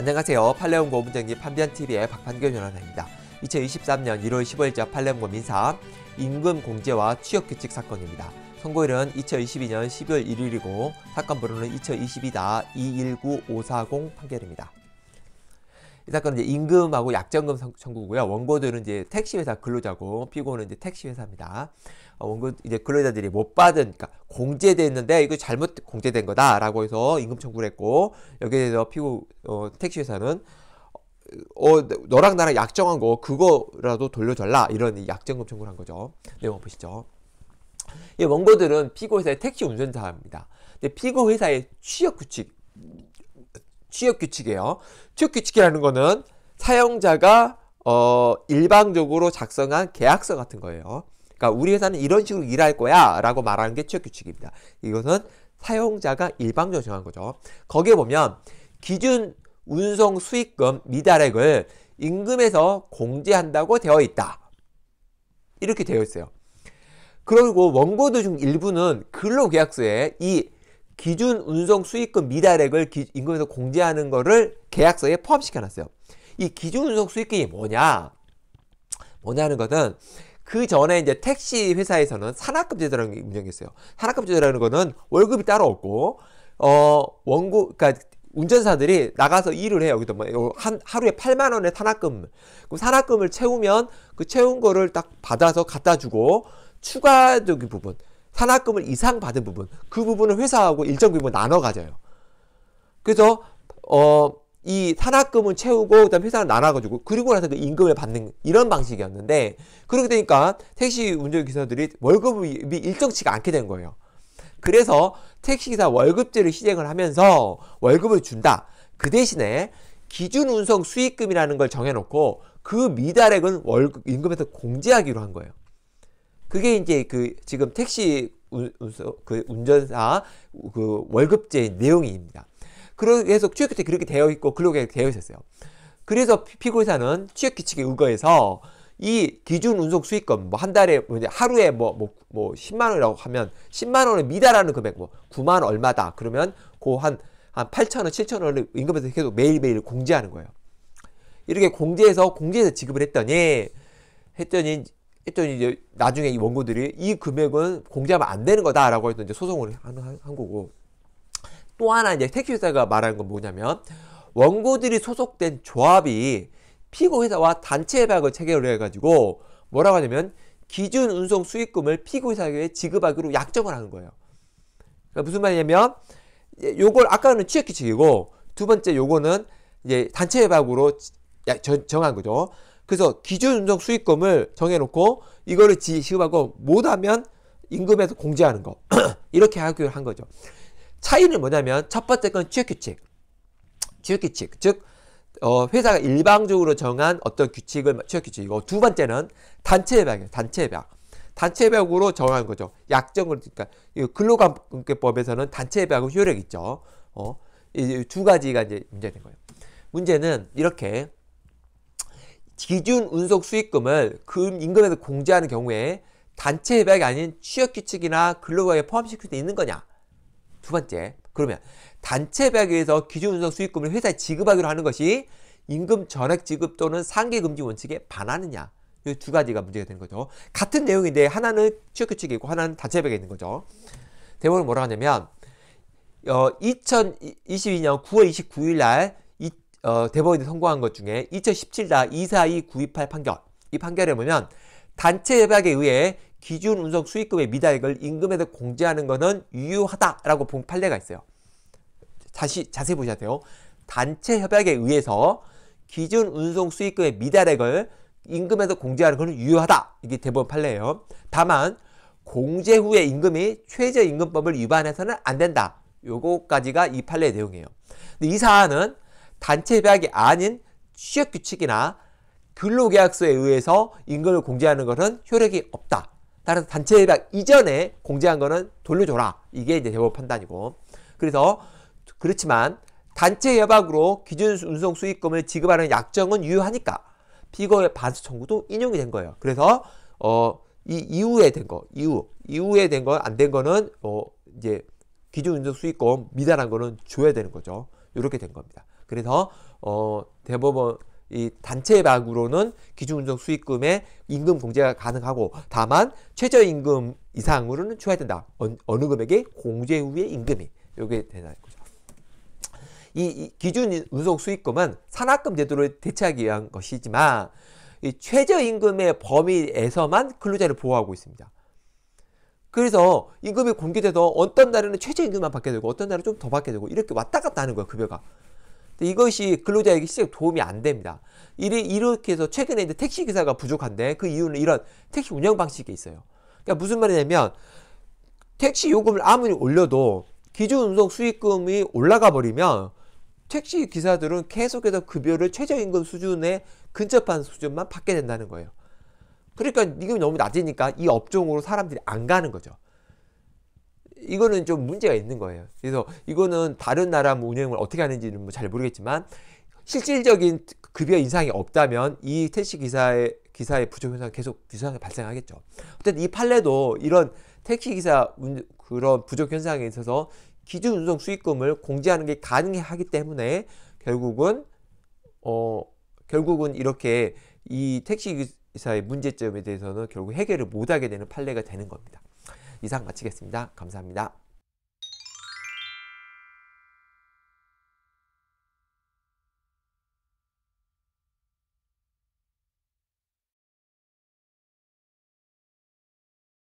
안녕하세요. 팔레온 고문정기 판변TV의 박판교 변호사입니다. 2023년 1월 15일자 팔레온 고민사 임금 공제와 취업규칙 사건입니다. 선고일은 2022년 12월 1일이고 사건 번호는 2022-219540 판결입니다. 이 사건은 이제 임금하고 약정금 청구고요. 원고들은 이제 택시회사 근로자고 피고는 이제 택시회사입니다. 어, 원고 이제 근로자들이 못 받은 그러니까 공제됐는데 이거 잘못 공제된 거다라고 해서 임금 청구를 했고 여기에 대해서 피고 어, 택시회사는 어, 어 너랑 나랑 약정한 거 그거라도 돌려달라 이런 약정금 청구를 한 거죠. 내용 보시죠. 이 원고들은 피고 회사의 택시 운전사입니다. 근데 피고 회사의 취업 규칙 취업 규칙이에요. 취업 규칙이라는 거는 사용자가 어, 일방적으로 작성한 계약서 같은 거예요. 그러니까 우리 회사는 이런 식으로 일할 거야라고 말하는 게 취업 규칙입니다. 이것은 사용자가 일방적으로 정한 거죠. 거기에 보면 기준 운송 수익금 미달액을 임금에서 공제한다고 되어 있다. 이렇게 되어 있어요. 그리고 원고도중 일부는 근로계약서에 이 기준 운송 수익금 미달액을 기, 임금에서 공제하는 거를 계약서에 포함시켜 놨어요. 이 기준 운송 수익금이 뭐냐? 뭐냐는 것은 그 전에 이제 택시 회사에서는 산학급제도라는 게 운영했어요. 산학급제도라는 거는 월급이 따로 없고 어 원고 그니까 운전사들이 나가서 일을 해요. 여기도 뭐한 하루에 8만 원의 산학금. 그 산학금을 채우면 그 채운 거를 딱 받아서 갖다 주고 추가적인 부분 산학금을 이상 받은 부분 그 부분을 회사하고 일정 규모 나눠 가져요. 그래서 어이 산학금은 채우고 그다음 회사는 나눠 가지고 그리고 나서 그 임금을 받는 이런 방식이었는데 그렇게 되니까 택시 운전 기사들이 월급이 일정치가 않게 된 거예요. 그래서 택시기사 월급제를 시행을 하면서 월급을 준다. 그 대신에 기준 운송 수익금이라는 걸 정해놓고 그 미달액은 월급 임금에서 공제하기로 한 거예요. 그게 이제 그 지금 택시 운, 그 운전사 그 월급제 내용입니다. 그래서 취업규칙 그렇게 되어 있고 근로계약 되어 있었어요. 그래서 피고사는 취업규칙에 의거해서 이 기준 운송 수익금 뭐 한 달에 뭐 하루에 뭐뭐 뭐, 뭐 10만 뭐 원이라고 하면 10만 원을 미달하는 금액 뭐 9만 얼마다 그러면 고 한한 8천 원, 7천 원을 임금에서 계속 매일매일 공제하는 거예요. 이렇게 공제해서 공제해서 지급을 했더니 했더니 했더니 이제 나중에 이 원고들이 이 금액은 공제하면안 되는 거다라고 해서 이제 소송을 한, 한 거고 또 하나 이제 택시회사가 말하는 건 뭐냐면 원고들이 소속된 조합이 피고 회사와 단체 협약을 체결을 해가지고 뭐라고 하냐면 기준 운송 수익금을 피고 회사에 지급하기로 약정을 하는 거예요. 그러니까 무슨 말이냐면 예, 요걸 아까는 취약기칙이고 두 번째 요거는 이제 단체 협약으로 정한 거죠. 그래서 기준 운송 수익금을 정해놓고 이거를 지급하고 못하면 임금에서 공제하는 거 이렇게 하기로 한 거죠. 차이는 뭐냐면 첫 번째 건 취업 규칙, 취업 규칙 즉 어, 회사가 일방적으로 정한 어떤 규칙을 취업 규칙이고 두 번째는 단체 협약이에요. 단체 협약. 단체 협약으로 정한 거죠. 약정을 그러니까 근로관계법에서는 단체 협약은 효력 있죠. 어, 이 두 가지가 이제 문제된 거예요. 문제는 이렇게 기준 운송 수익금을 금 임금에서 공제하는 경우에 단체 협약이 아닌 취업 규칙이나 근로계약에 포함시킬 수 있는 거냐? 두 번째, 그러면 단체 협약에 의해서 기준 운송 수익금을 회사에 지급하기로 하는 것이 임금 전액 지급 또는 상계 금지 원칙에 반하느냐? 이 두 가지가 문제가 되는 거죠. 같은 내용인데 하나는 취업 규칙이 있고 하나는 단체 협약에 있는 거죠. 대본을 뭐라 하냐면 어, 2022년 9월 29일 날 어, 대법원이 선고한 것 중에 2017-242 928 판결 이 판결에 보면 단체 협약에 의해 기준 운송 수익금의 미달액을 임금에서 공제하는 것은 유효하다라고 본 판례가 있어요. 다시 자세히 보셔야 돼요. 단체 협약에 의해서 기준 운송 수익금의 미달액을 임금에서 공제하는 것은 유효하다. 이게 대법원 판례예요. 다만 공제 후에 임금이 최저임금법을 위반해서는 안 된다. 요거까지가 이 판례의 내용이에요. 근데 이 사안은 단체 협약이 아닌 취업 규칙이나 근로계약서에 의해서 임금을 공제하는 것은 효력이 없다. 따라서 단체 협약 이전에 공제한 거는 돌려줘라. 이게 이제 대법 판단이고. 그래서 그렇지만 단체 협약으로 기준 운송 수익금을 지급하는 약정은 유효하니까 피고의 반수 청구도 인용이 된 거예요. 그래서 어이 이후에 된 거, 이후 이후에 된 거 안 된 거는 어 이제 기준 운송 수익금 미달한 거는 줘야 되는 거죠. 이렇게 된 겁니다. 그래서 어, 대법원 이 단체 방으로는 기준운석 수익금의 임금 공제가 가능하고 다만 최저임금 이상으로는 추가해야 된다. 어, 느금액이 공제 후의 임금이 요게 되는 거죠. 이, 이 기준 운석 수익금은 산학금 제도를 대체하기 위한 것이지만 이 최저임금의 범위에서만 근로자를 보호하고 있습니다. 그래서 임금이 공개돼서 어떤 날에는 최저임금만 받게 되고 어떤 날은 좀 더 받게 되고 이렇게 왔다 갔다 하는 거예요 급여가 이것이 근로자에게 실제 도움이 안 됩니다. 이렇게 해서 최근에 이제 택시 기사가 부족한데 그 이유는 이런 택시 운영 방식이 있어요. 그러니까 무슨 말이냐면 택시 요금을 아무리 올려도 기준 운송 수익금이 올라가 버리면 택시 기사들은 계속해서 급여를 최저임금 수준에 근접한 수준만 받게 된다는 거예요. 그러니까 이게 너무 낮으니까 이 업종으로 사람들이 안 가는 거죠. 이거는 좀 문제가 있는 거예요. 그래서 이거는 다른 나라 뭐 운영을 어떻게 하는지는 뭐 잘 모르겠지만 실질적인 급여 인상이 없다면 이 택시 기사의 기사의 부족 현상 계속 유사하게 발생하겠죠. 어쨌든 이 판례도 이런 택시 기사 그런 부족 현상에 있어서 기준 운송 수익금을 공제하는 게 가능하기 때문에 결국은 어 결국은 이렇게 이 택시 기사의 문제점에 대해서는 결국 해결을 못하게 되는 판례가 되는 겁니다. 이상 마치겠습니다. 감사합니다.